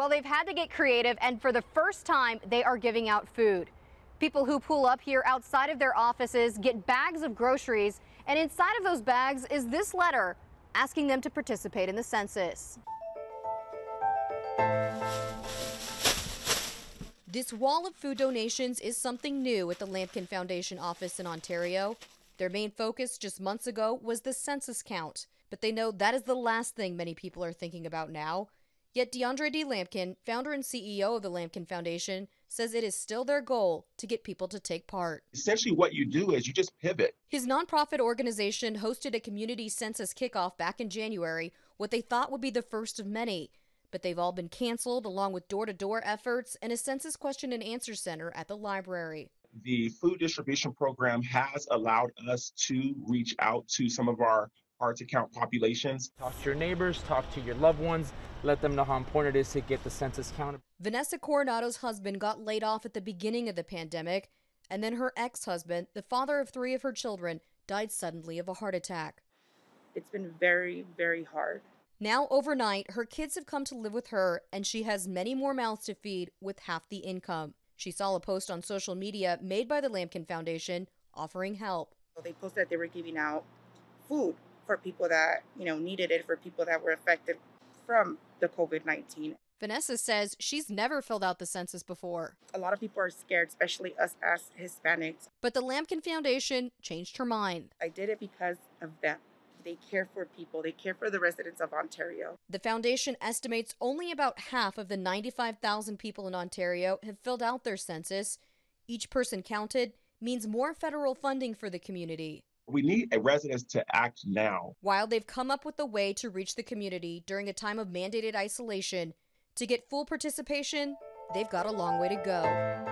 Well, they've had to get creative, and for the first time, they are giving out food. People who pull up here outside of their offices get bags of groceries, and inside of those bags is this letter asking them to participate in the census. This wall of food donations is something new at the Lampkin Foundation office in Ontario. Their main focus just months ago was the census count, but they know that is the last thing many people are thinking about now Yet DeAndre D. Lampkin, founder and CEO of the Lampkin Foundation, says it is still their goal to get people to take part. Essentially, what you do is you just pivot. His nonprofit organization hosted a community census kickoff back in January, what they thought would be the first of many. But they've all been canceled, along with door to door efforts and a census question and answer center at the library the food distribution program has allowed us to reach out to some of our hard to count populations. Talk to your neighbors, talk to your loved ones, let them know how important it is to get the census counted. Vanessa Coronado's husband got laid off at the beginning of the pandemic, and then her ex husband, the father of three of her children, died suddenly of a heart attack. It's been very, very hard. Now, overnight, her kids have come to live with her, and she has many more mouths to feed with half the income. She saw a post on social media made by the Lampkin Foundation offering help. They posted that they were giving out food for people that, you know, needed it for people that were affected from the COVID 19. Vanessa says she's never filled out the census before. A lot of people are scared, especially us as Hispanics. But the Lampkin Foundation changed her mind. I did it because of them. They care for people, they care for the residents of Ontario. The foundation estimates only about half of the 95,000 people in Ontario have filled out their census. Each person counted means more federal funding for the community. We need a residents to act now. While they've come up with a way to reach the community during a time of mandated isolation, to get full participation, they've got a long way to go.